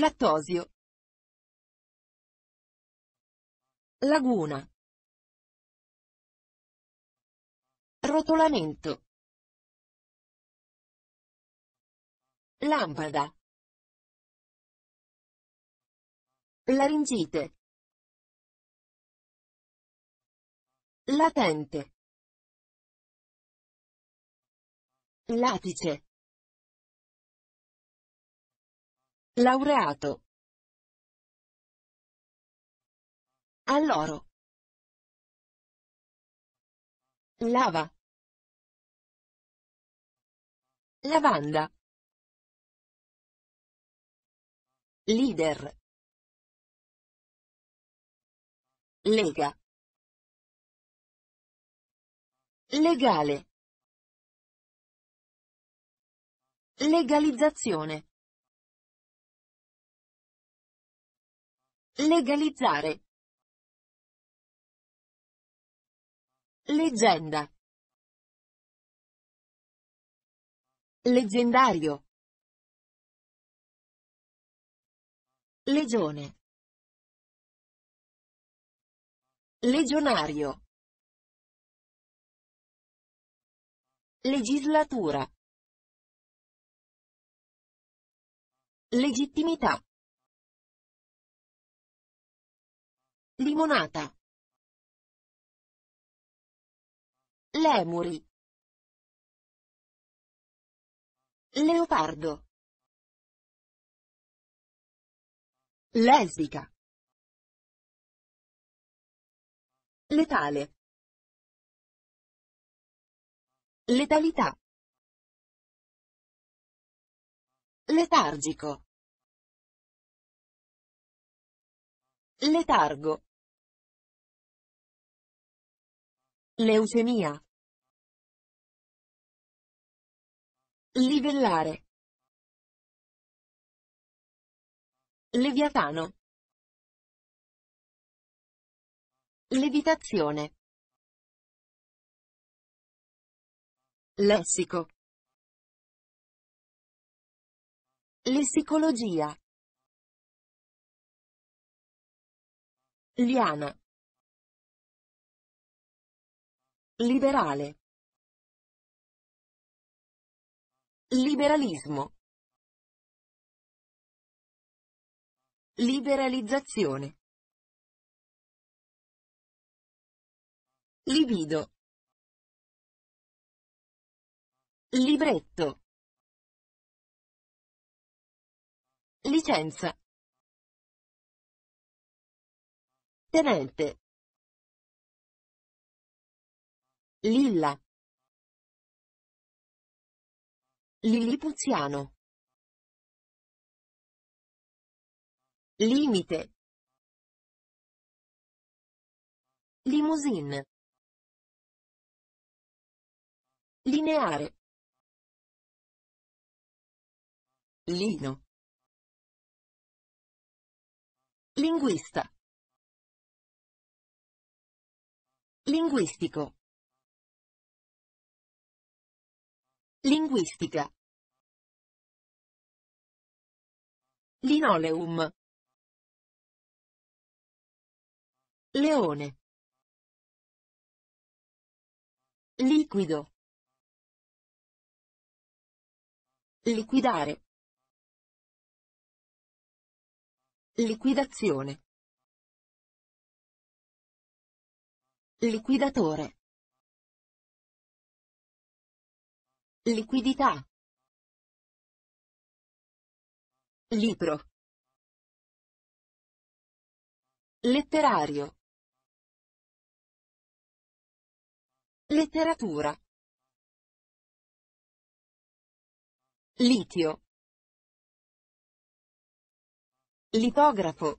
Lattosio. Laguna. Rotolamento. Lampada. Laringite. Latente. Latice. Laureato. Alloro. Lava. Lavanda. Leader. Lega. Legale. Legalizzazione. Legalizzare. Leggenda. Leggendario. Legione. Legionario. Legislatura. Legittimità. Limonata. Lemuri. Leopardo. Lesbica. Letale. Letalità. Letargico. Letargo. Leucemia. Livellare. Leviatano. Levitazione. Lessico. Lessicologia. Liana. Liberale. Liberalismo. Liberalizzazione. Libido. Libretto. Licenza. Tenente. Lilla. Lillipuziano. Limite. Limousine. Lineare. Lino. Linguista. Linguistico. Linguistica. Linoleum. Leone. Liquido. Liquidare. Liquidazione. Liquidatore. Liquidità. Libro. Letterario. Letteratura. Litio. Litografo.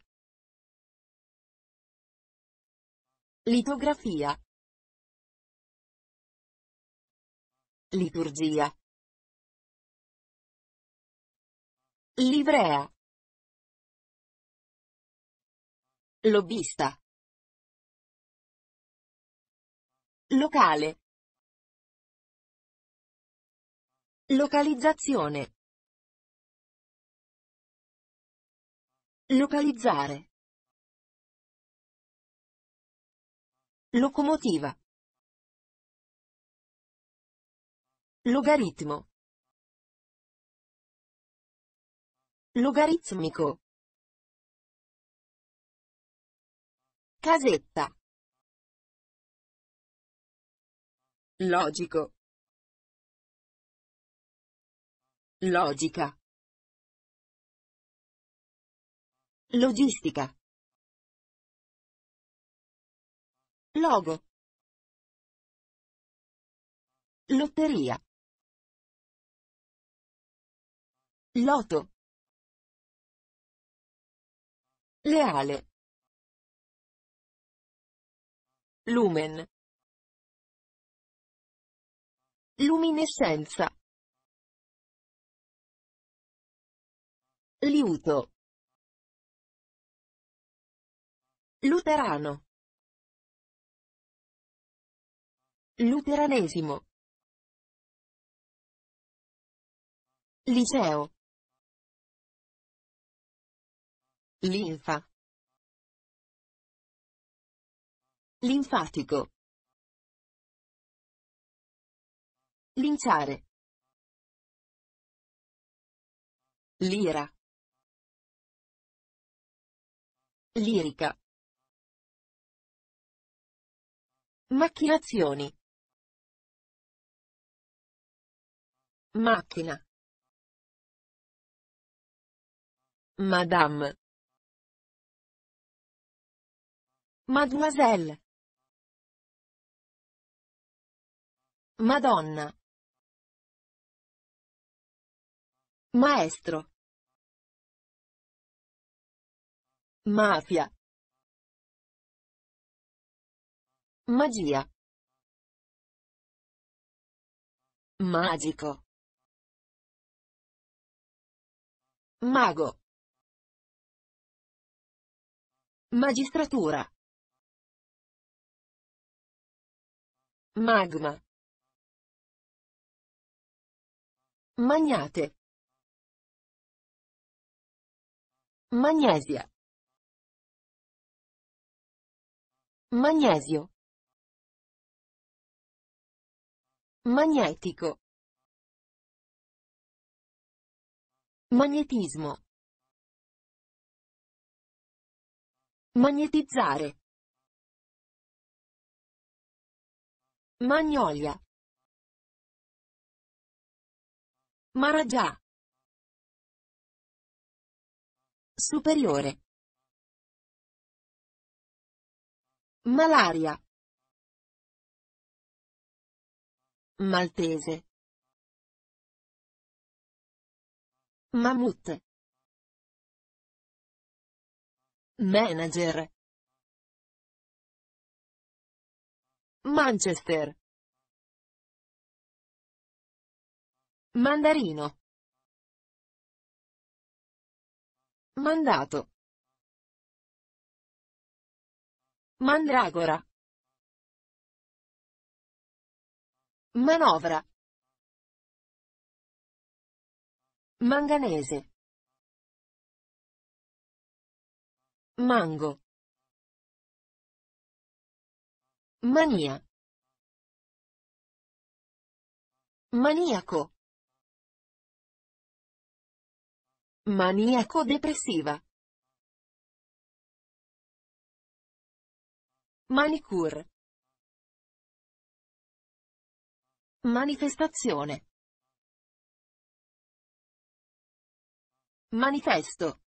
Litografia. Liturgia. Livrea. Lobbista. Locale. Localizzazione. Localizzare. Locomotiva. Logaritmo. Logaritmico. Casetta. Logico. Logica. Logistica. Logo. Lotteria. Loto. Leale. Lumen. Luminescenza. Liuto. Luterano. Luteranesimo. Liceo. Linfa. Linfatico. Linciare. Lira. Lirica. Macchinazioni. Macchina. Madame. Mademoiselle. Madonna. Maestro. Mafia. Magia. Magico. Mago. Magistratura. Magma. Magnate. Magnesia. Magnesio. Magnetico. Magnetismo. Magnetizzare. Magnolia. Maragià. Superiore. Malaria. Maltese. Mammut. Manager. Manchester. Mandarino. Mandato. Mandragora. Manovra. Manganese. Mango. Mania. Maniaco. Maniaco depressiva. Manicure. Manifestazione. Manifesto.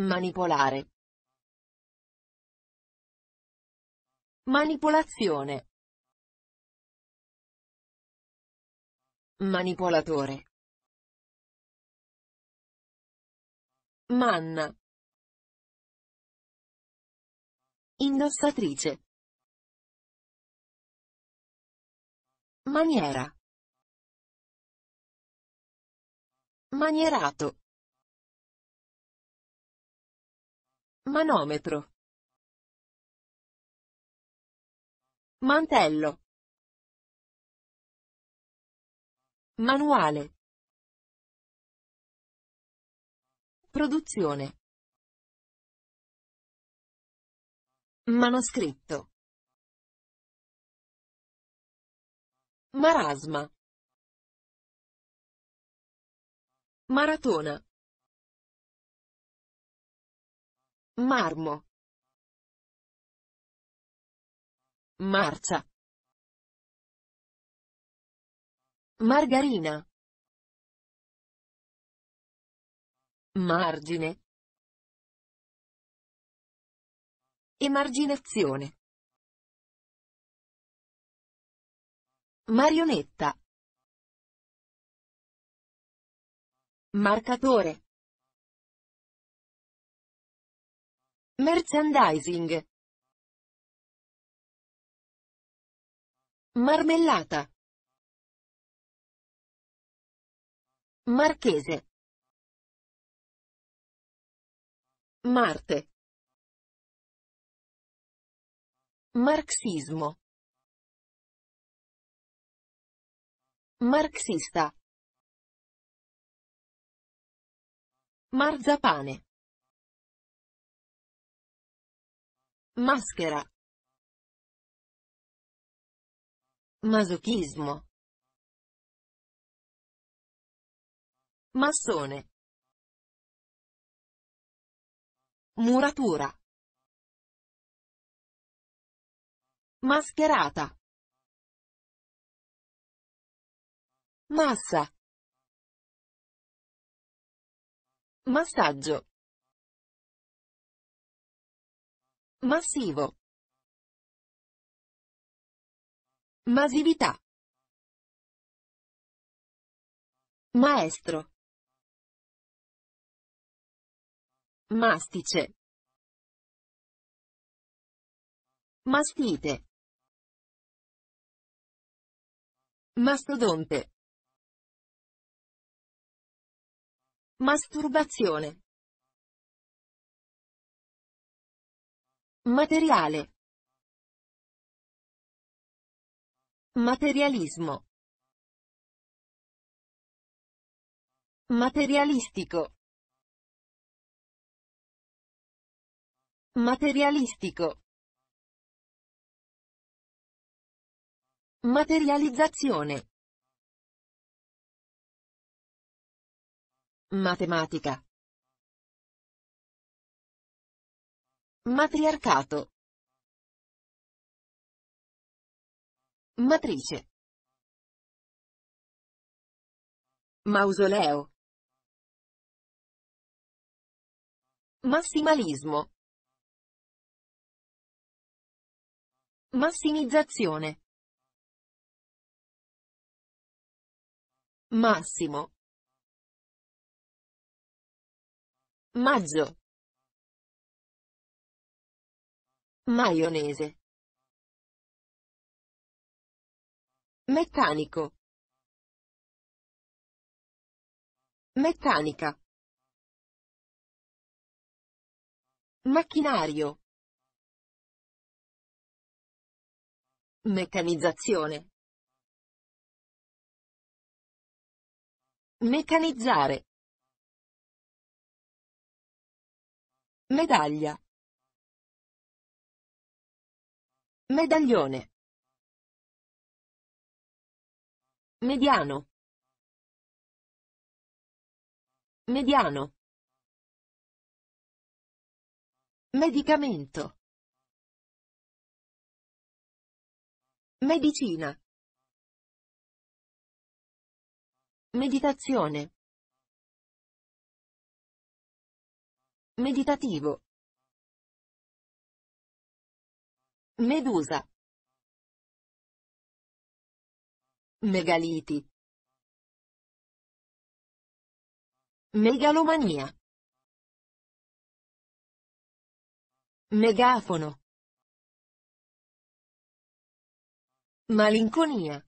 Manipolare. Manipolazione. Manipolatore. Manna. Indossatrice. Maniera. Manierato. Manometro. Mantello. Manuale. Produzione. Manoscritto. Marasma. Maratona. Marmo. Marcia. Margarina. Margine. Emarginazione. Marionetta. Marcatore. Merchandising. Marmellata. Marchese. Marte. Marxismo. Marxista. Marzapane. Maschera. Masochismo. Massone. Muratura. Mascherata. Massa. Massaggio. Massivo. Masività. Maestro. Mastice. Mastite. Mastodonte. Masturbazione. Materiale. Materialismo. Materialistico. Materialistico. Materializzazione. Matematica. Matriarcato. Matrice. Mausoleo. Massimalismo. Massimizzazione. Massimo. Maggio. Maionese. Meccanico. Meccanica. Macchinario. Meccanizzazione. Meccanizzare. Medaglia. Medaglione. Mediano. Mediano. Medicamento. Medicina. Meditazione. Meditativo. Medusa. Megaliti. Megalomania. Megafono. Malinconia.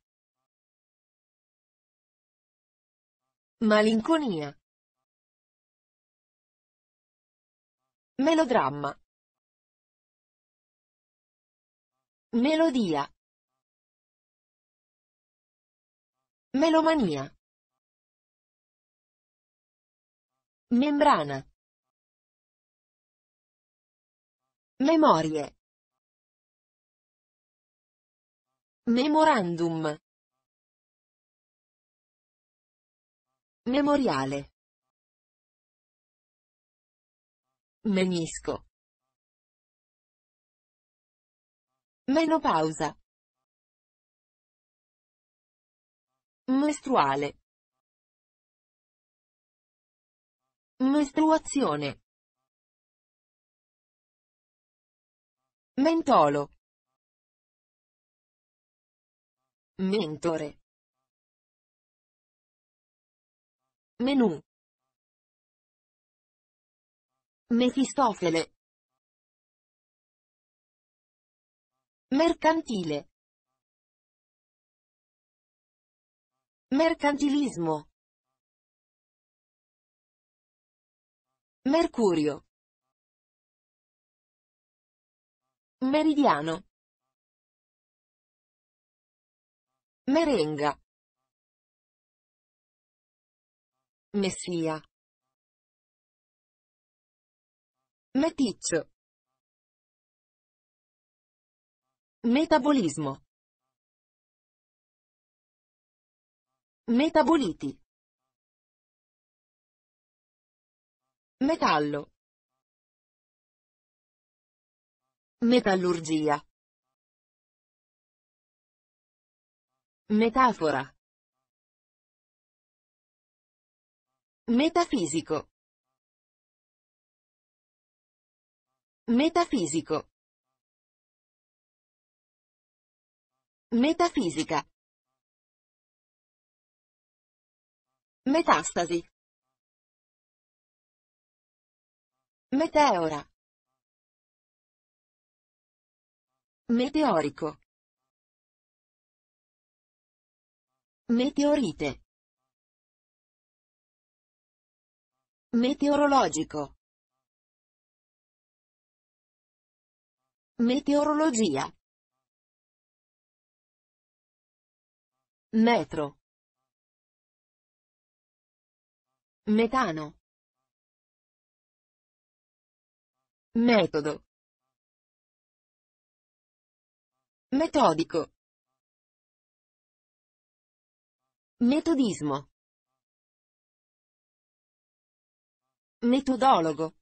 Malinconia. Melodramma. Melodia. Melomania. Membrana. Memorie. Memorandum. Memoriale. Menisco. Menopausa. Mestruale. Mestruazione. Mentolo. Mentore. Menù. Mefistofele. Mercantile. Mercantilismo. Mercurio. Meridiano. Merenga. Messia. Meticcio. Metabolismo. Metaboliti. Metallo. Metallurgia. Metafora. Metafisico. Metafisico. Metafisica. Metastasi. Meteora. Meteorico. Meteorite. Meteorologico. Meteorologia. Metro. Metano. Metodo. Metodico. Metodismo. Metodologo.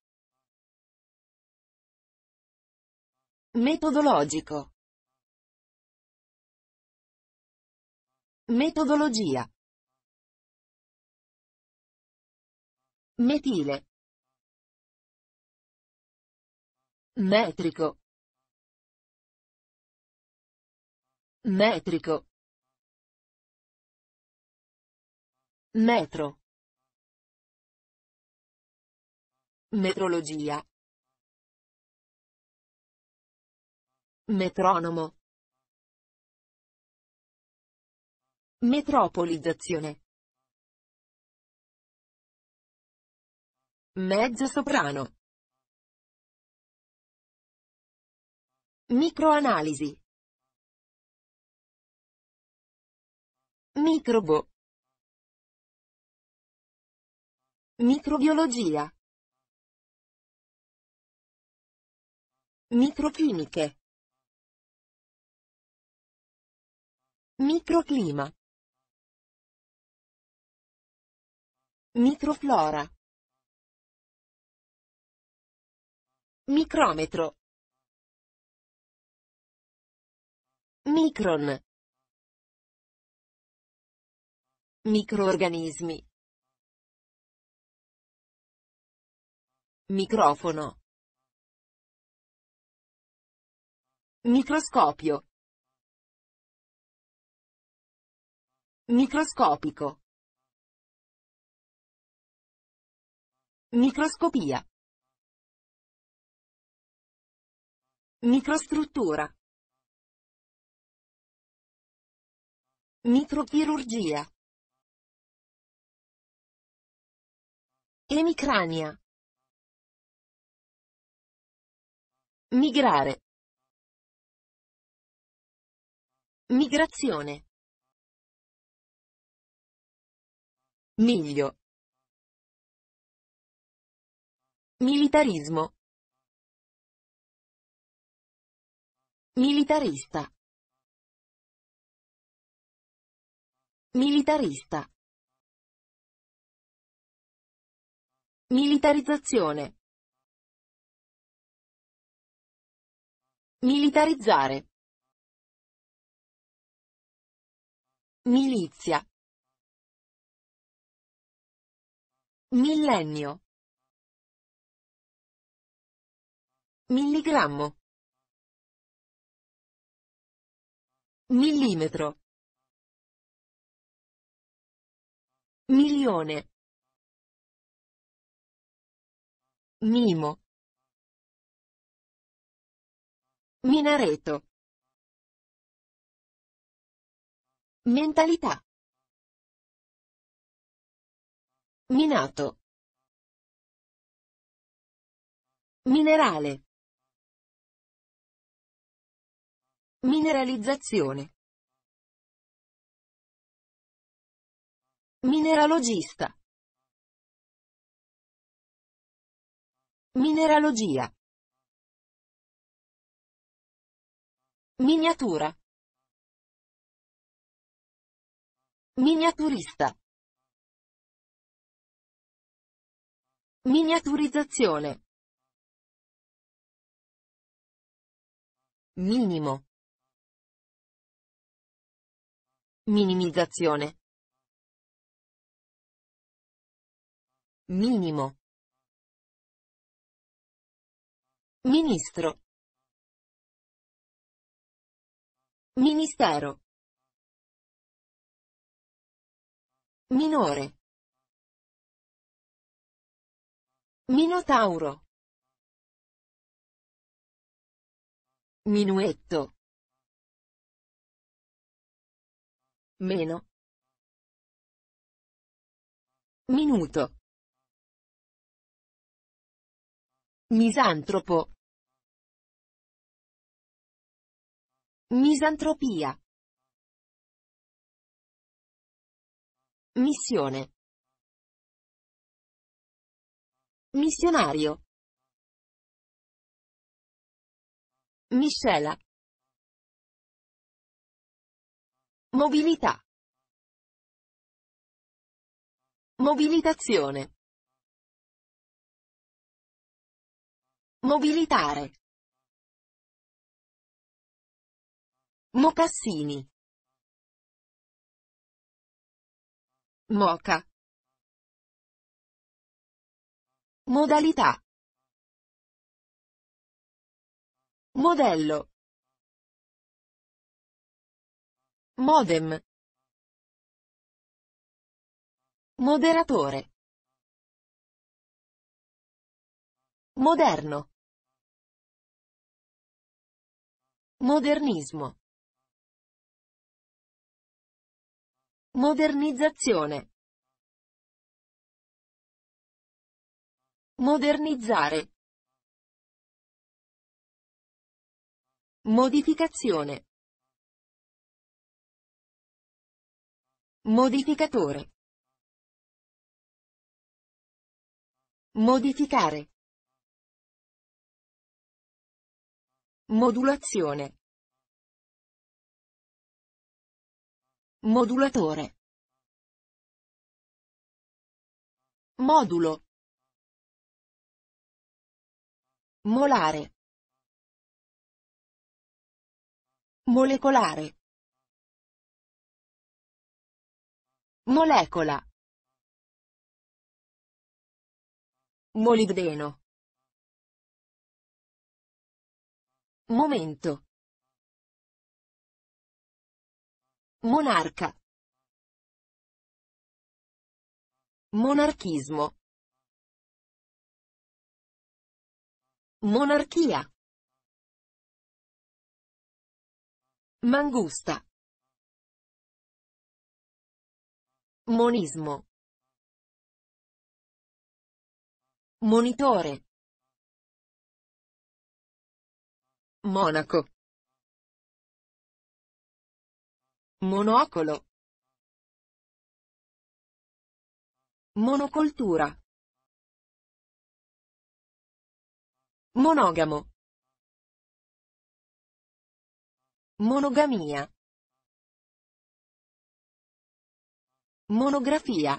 Metodologico. Metodologia. Metile. Metrico. Metrico. Metro. Metrologia. Metronomo. Metropolizzazione. Mezzo soprano. Microanalisi. Microbo. Microbiologia. Microchimiche. Microclima. Microflora. Micrometro. Micron. Microorganismi. Microfono. Microscopio. Microscopico. Microscopia. Microstruttura. Microchirurgia. Emicrania. Migrare. Migrazione. Miglio. Militarismo. Militarista. Militarista. Militarizzazione. Militarizzare. Milizia. Millennio. Milligrammo. Millimetro. Milione. Mimo. Minareto. Mentalità. Minato. Minerale. Mineralizzazione. Mineralogista. Mineralogia. Miniatura. Miniaturista. Miniaturizzazione. Minimo. Minimizzazione. Minimo. Ministro. Ministero. Minore. Minotauro. Minuetto. Meno. Minuto. Misantropo. Misantropia. Missione. Missionario. Miscela. Mobilità. Mobilitazione. Mobilitare. Mocassini. Moca. Modalità. Modello. Modem. Moderatore. Moderno. Modernismo. Modernizzazione. Modernizzare. Modificazione. Modificatore. Modificare. Modulazione. Modulatore. Modulo. Molare. Molecolare. Molecola. Molibdeno. Momento. Monarca. Monarchismo. Monarchia. Mangusta. Monismo. Monitore. Monaco. Monocolo. Monocoltura. Monogamo. Monogamia. Monografia.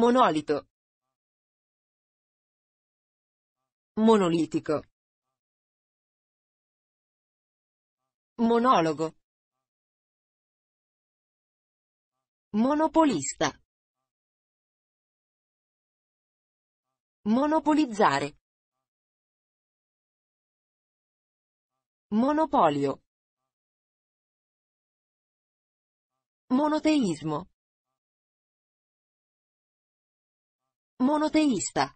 Monolito. Monolitico. Monologo. Monopolista. Monopolizzare. Monopolio. Monoteismo. Monoteista.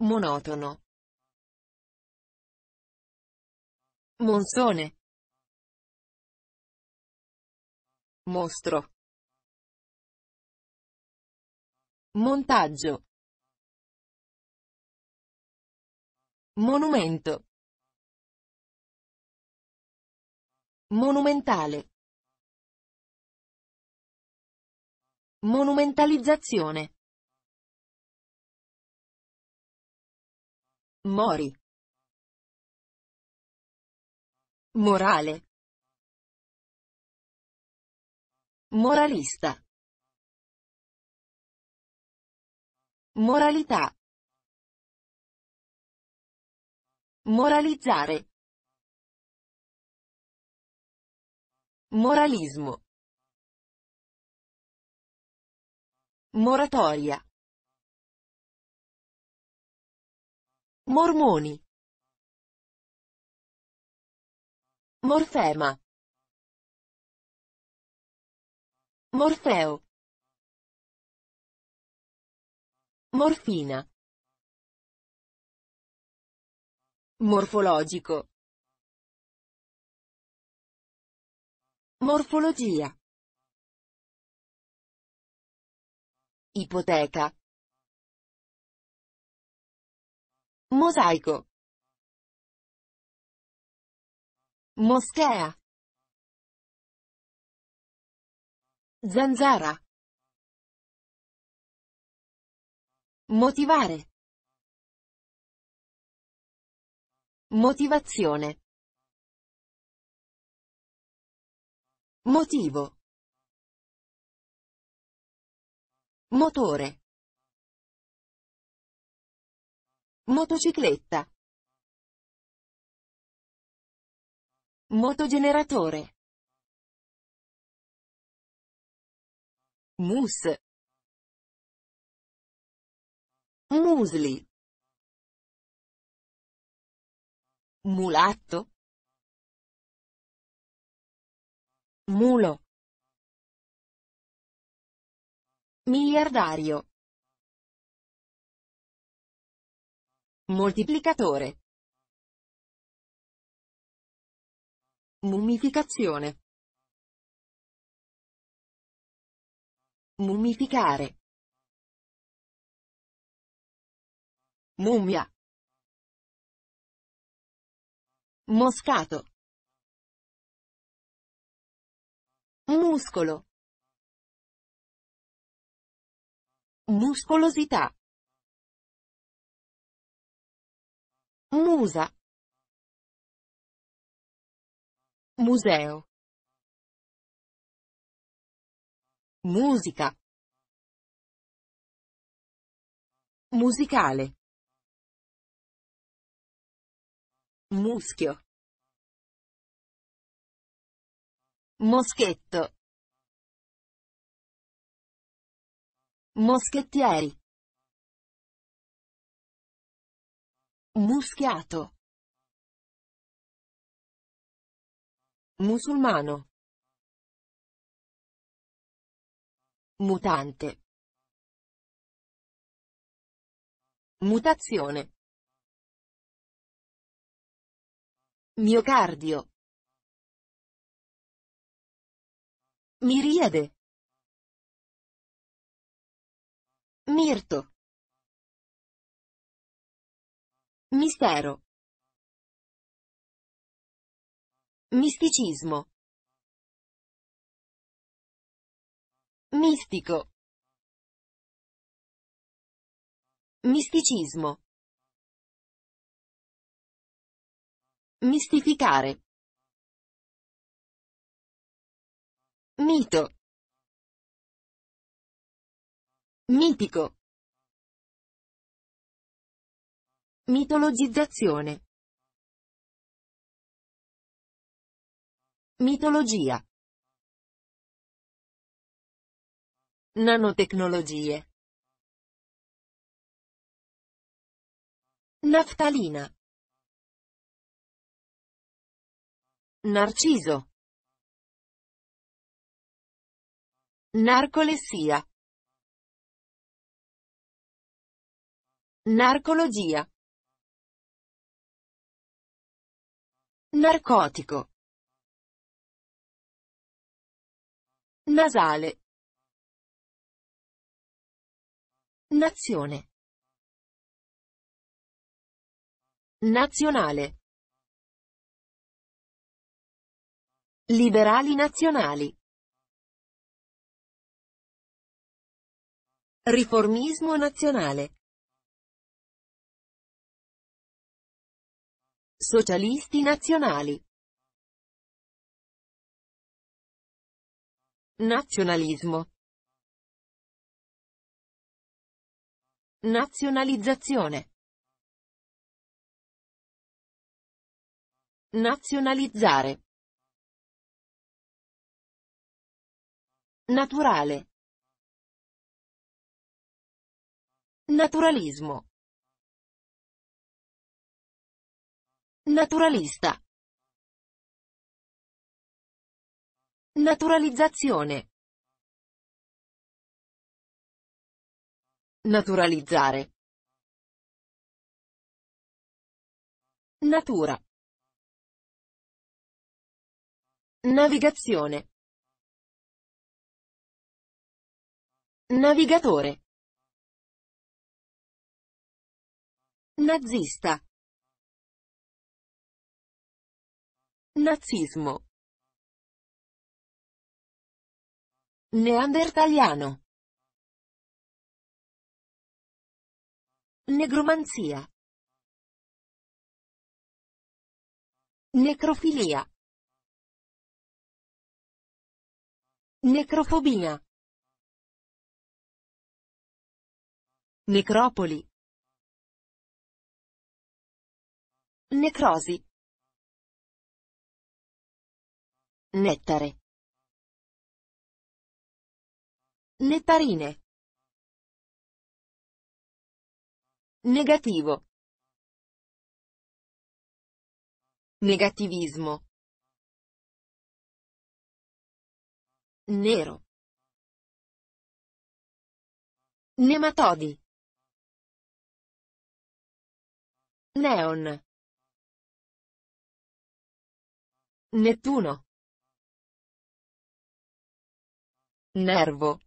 Monotono. Monsone. Mostro. Montaggio. Monumento. Monumentale. Monumentalizzazione. Mori. Morale. Moralista. Moralità. Moralizzare. Moralismo. Moratoria. Mormoni. Morfema. Morfeo. Morfina. Morfologico. Morfologia. Ipoteca. Mosaico. Moschea. Zanzara. Motivare. Motivazione. Motivo. Motore. Motocicletta. Motogeneratore. Mousse. Musli. Mulatto. Mulo. Miliardario. Moltiplicatore. Mummificazione. Mummificare. Mummia. Moscato. Muscolo. Muscolosità. Musa. Museo. Musica. Musicale. Muschio. Moschetto. Moschettieri. Muschiato. Musulmano. Mutante. Mutazione. Miocardio. Miriade. Mirto. Mistero. Misticismo. Mistico. Misticismo. Mistificare. Mito. Mitico. Mitologizzazione. Mitologia. Nanotecnologie. Naftalina. Narciso. Narcolessia. Narcologia. Narcotico. Nasale. Nazione. Nazionale. Liberali nazionali. Riformismo nazionale. Socialisti nazionali. Nazionalismo. Nazionalizzazione. Nazionalizzare. Naturale. Naturalismo. Naturalista. Naturalizzazione. Naturalizzare. Natura. Navigazione. Navigatore. Nazista. Nazismo. Neandertaliano. Negromanzia. Necrofilia. Necrofobia. Necropoli. Necrosi. Nettare. Nettarine. Negativo. Negativismo. Nero. Nematodi. Neon. Nettuno. Nervo.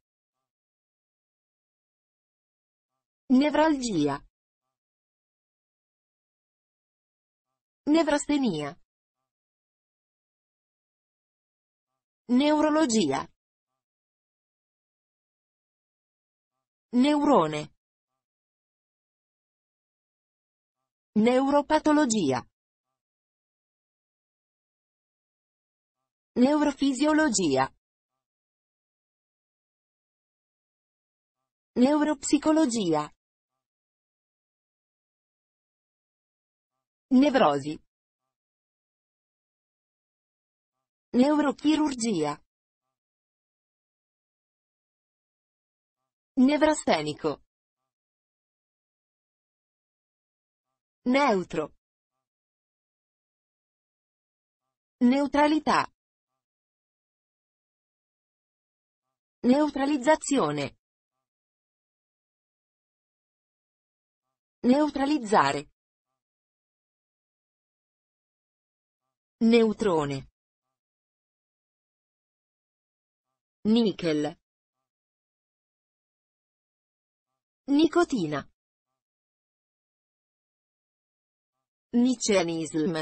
Nevralgia. Nevrastenia. Neurologia. Neurone. Neuropatologia. Neurofisiologia. Neuropsicologia. Nevrosi. Neurochirurgia. Nevrastenico. Neutro. Neutralità. Neutralizzazione. Neutralizzare. Neutrone. Nickel. Nicotina. Nicenism.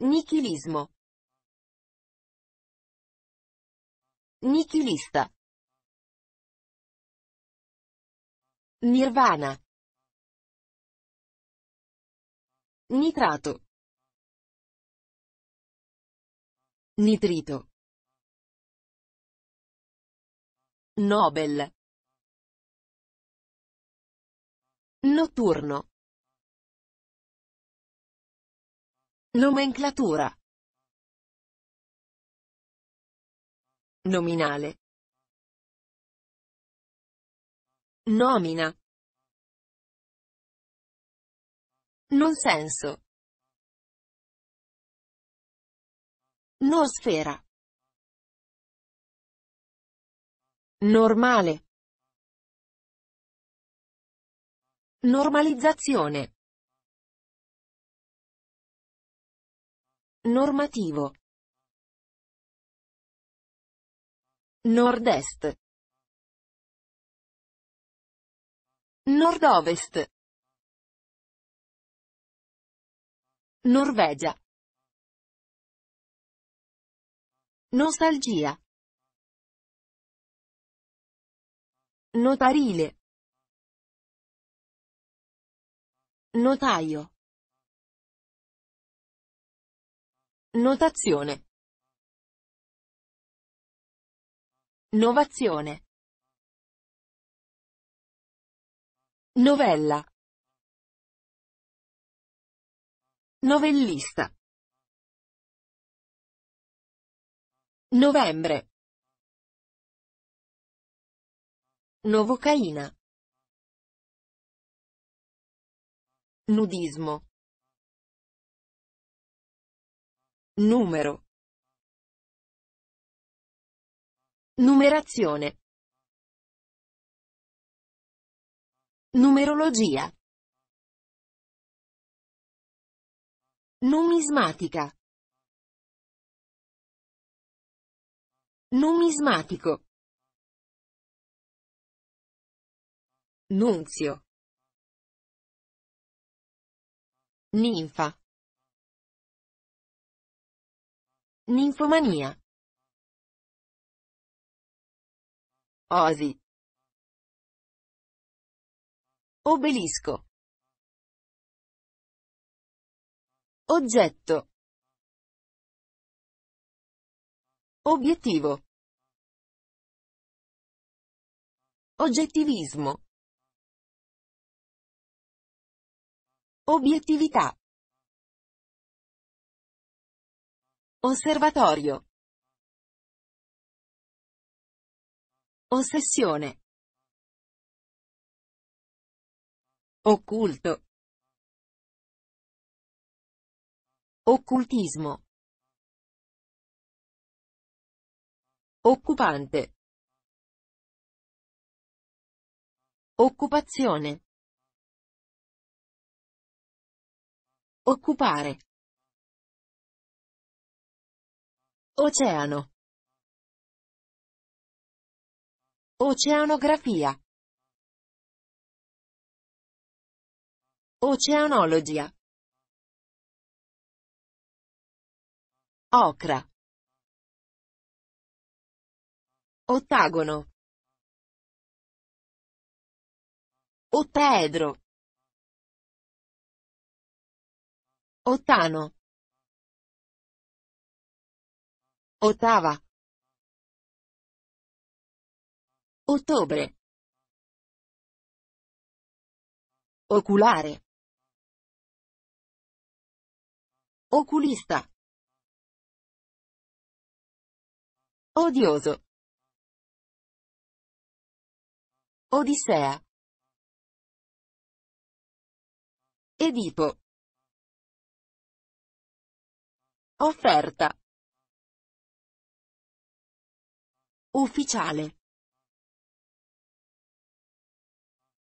Nichilismo. Nichilista. Nirvana. Nitrato. Nitrito. Nobel. Notturno. Nomenclatura. Nominale. Nomina. Non senso. Nosfera. Normale. Normalizzazione. Normativo. Nord-est. Nord-ovest. Norvegia. Nostalgia. Notarile. Notaio. Notazione. Novazione. Novella. Novellista. Novembre. Novocaina. Nudismo. Numero. Numerazione. Numerologia. Numismatica. Numismatico. Nunzio. Ninfa. Ninfomania. Oasi. Obelisco. Oggetto. Obiettivo. Oggettivismo. Obiettività. Osservatorio. Ossessione. Occulto. Occultismo. Occupante. Occupazione. Occupare. Oceano. Oceanografia. Oceanologia. Ocra. Ottagono. Ottaedro. Ottano. Ottava. Ottobre. Oculare. Oculista. Odioso. Odissea. Edipo. Offerta. Ufficiale.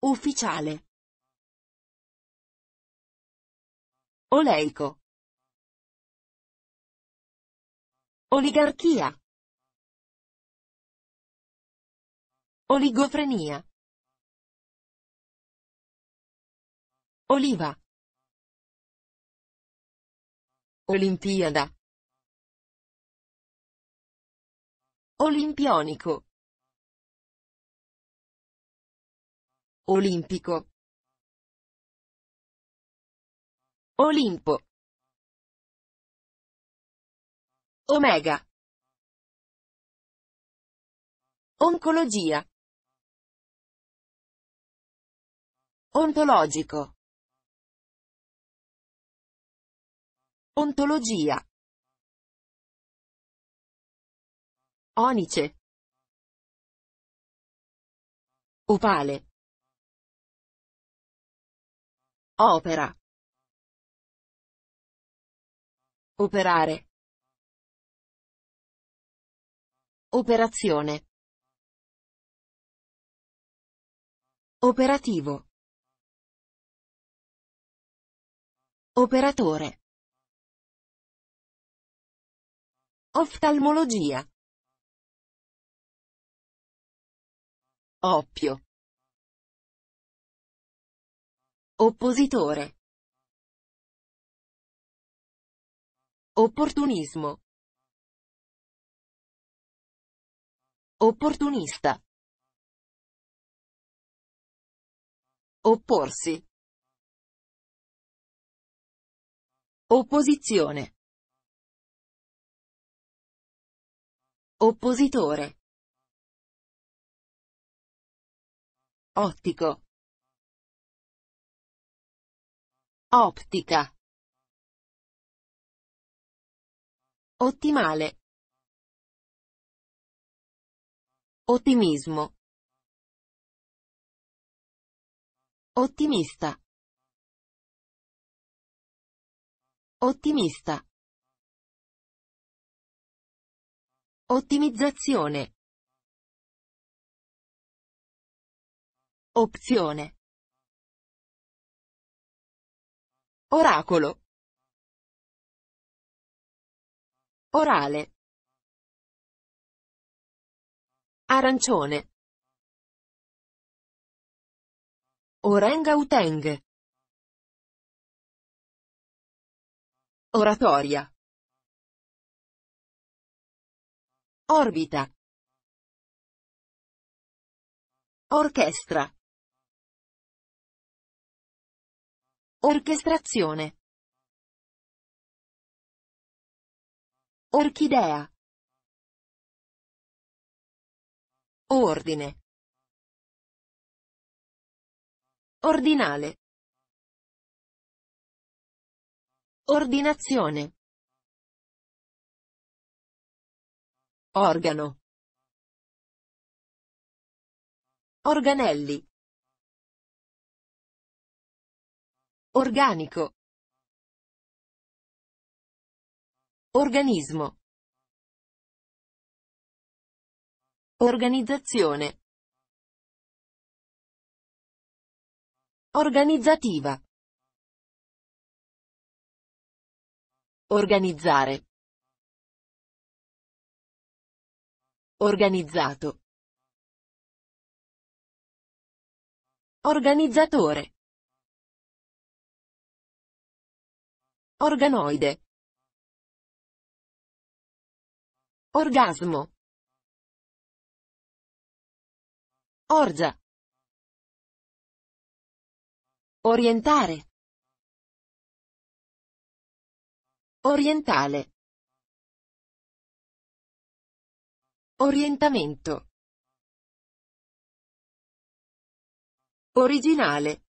Ufficiale. Oleico. Oligarchia. Oligofrenia. Oliva. Olimpiada. Olimpionico. Olimpico. Olimpo. Omega. Oncologia. Ontologico. Ontologia. Onice. Opale. Opera. Operare. Operazione. Operativo. Operatore. Oftalmologia. Oppio. Oppositore. Opportunismo. Opportunista. Opporsi. Opposizione. Oppositore. Ottico. Ottica. Ottimale. Ottimismo. Ottimista. Ottimista. Ottimizzazione. Opzione. Oracolo. Orale. Arancione. Orangauteng. Oratoria. Orbita. Orchestra. Orchestrazione. Orchidea. Ordine. Ordinale. Ordinazione. Organo. Organelli. Organico. Organismo. Organizzazione. Organizzativa. Organizzare. Organizzato. Organizzatore. Organoide. Orgasmo. Orgia. Orientare. Orientale. Orientamento. Originale.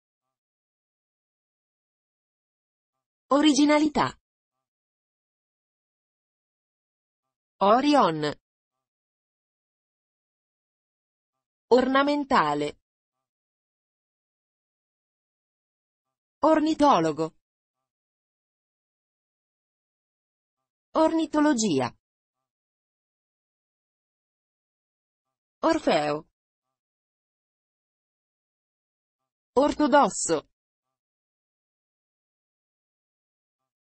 Originalità. Orion. Ornamentale. Ornitologo. Ornitologia. Orfeo. Ortodosso.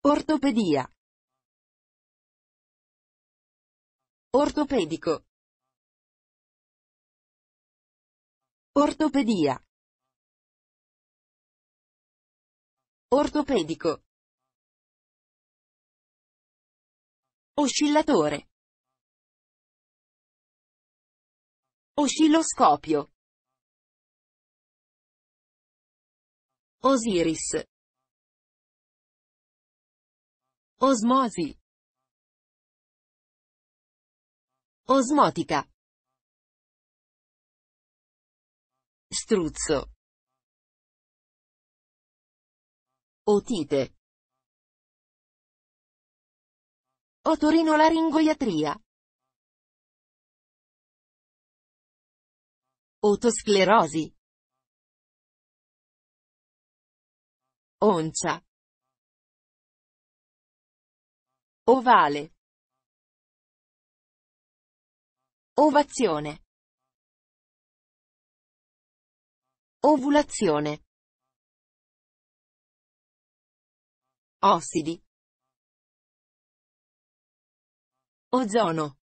Ortopedia. Ortopedico. Ortopedia. Ortopedico. Oscillatore. Oscilloscopio. Osiris. Osmosi. Osmotica. Struzzo. Otite. Otorinolaringoiatria. Otosclerosi. Oncia. Ovale. Ovazione. Ovulazione. Ossidi. Ozono.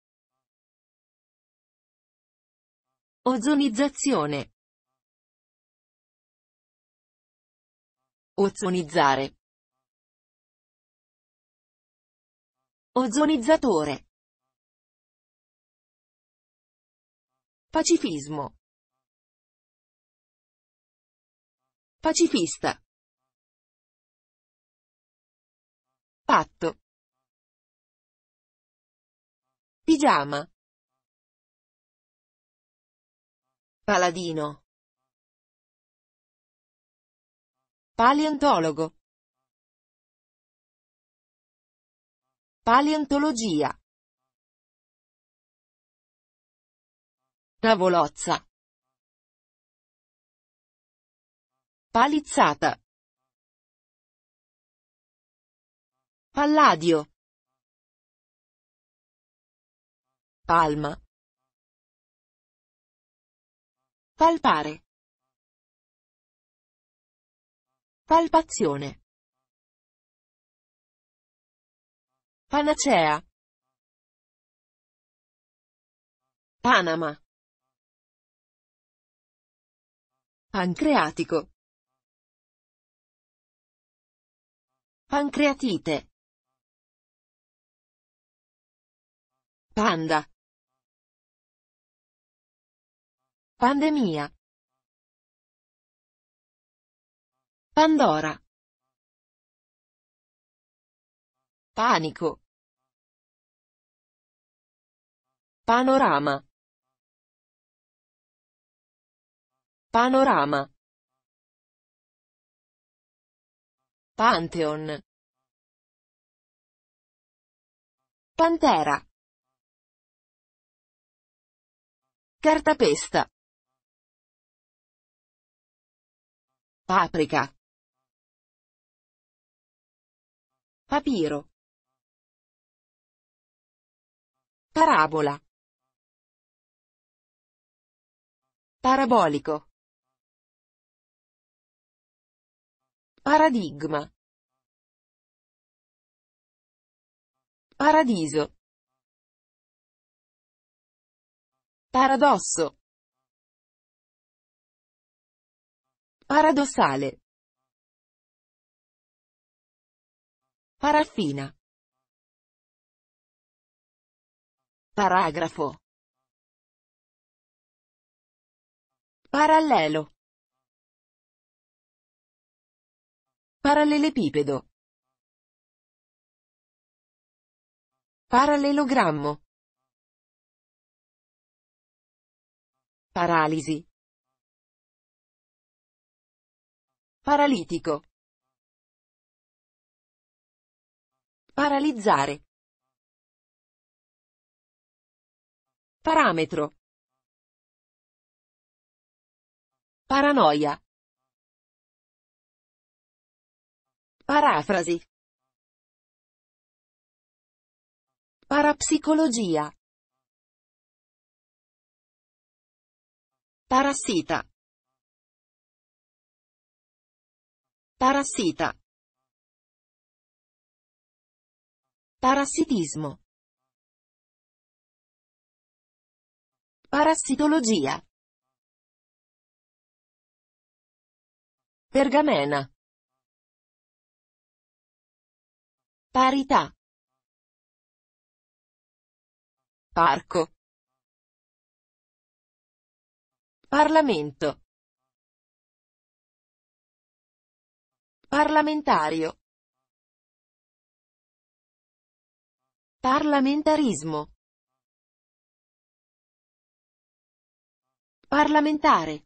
Ozonizzazione. Ozonizzare. Ozonizzatore. Pacifismo. Pacifista. Patto. Pigiama. Paladino. Paleontologo. Paleontologia. Tavolozza. Palizzata. Palladio. Palma. Palpare. Palpazione. Panacea. Panama. Pancreatico. Pancreatite. Panda. Pandemia. Pandora. Panico. Panorama. Panorama. Pantheon. Pantera. Cartapesta. Paprika. Papiro. Parabola. Parabolico. Paradigma. Paradiso. Paradosso. Paradossale. Paraffina. Paragrafo. Parallelo. Parallelepipedo. Parallelogrammo. Paralisi. Paralitico. Paralizzare. Parametro. Paranoia. Parafrasi. Parapsicologia. Parassita. Parassita. Parassitismo. Parassitologia. Pergamena. Parità. Parco. Parlamento. Parlamentario. Parlamentarismo. parlamentare